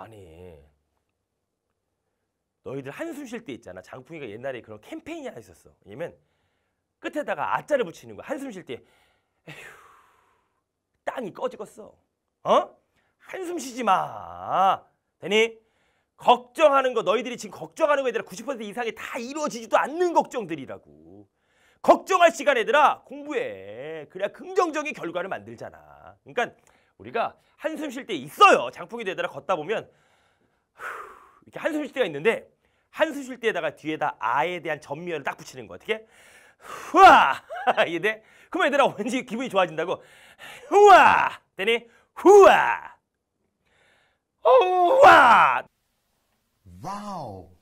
아니 너희들 한숨 쉴 때 있잖아. 장풍이가 옛날에 그런 캠페인이 하나 있었어. 왜냐면 끝에다가 아자를 붙이는 거야. 한숨 쉴때 에휴 땅이 꺼지겠어. 어? 한숨 쉬지 마. 되니? 걱정하는 거 너희들이 지금 걱정하는 거에 대해 90% 이상이 다 이루어지지도 않는 걱정들이라고. 걱정할 시간 얘들아 공부해. 그래야 긍정적인 결과를 만들잖아. 그러니까 우리가 한숨 쉴 때 있어요. 장풍이 되더라 걷다 보면 후, 이렇게 한숨 쉴 때가 있는데 한숨 쉴 때에다가 뒤에다 아에 대한 전미을딱 붙이는 거야. 어떻게? 후아! 이해 그러 얘들아 왠지 기분이 좋아진다고 후아! 되니 후아! 우와! 와우!